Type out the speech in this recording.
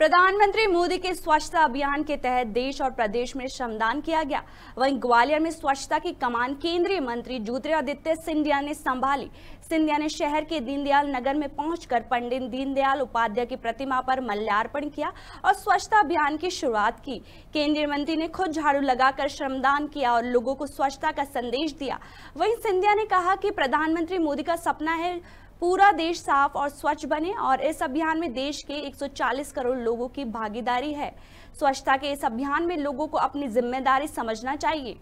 प्रधानमंत्री मोदी के स्वच्छता अभियान के तहत देश और प्रदेश में श्रमदान किया गया वहीं ग्वालियर में स्वच्छता की कमान केंद्रीय मंत्री ज्योतिरादित्य सिंधिया ने संभाली सिंधिया ने शहर के दीनदयाल नगर में पहुंचकर पंडित दीनदयाल उपाध्याय की प्रतिमा पर मल्यार्पण किया और स्वच्छता अभियान की शुरुआत की केंद्रीय मंत्री ने खुद झाड़ू लगाकर श्रमदान किया और लोगों को स्वच्छता का संदेश दिया वहीं सिंधिया ने कहा कि प्रधानमंत्री मोदी का सपना है पूरा देश साफ और स्वच्छ बने और इस अभियान में देश के 140 करोड़ लोगों की भागीदारी है स्वच्छता के इस अभियान में लोगों को अपनी जिम्मेदारी समझना चाहिए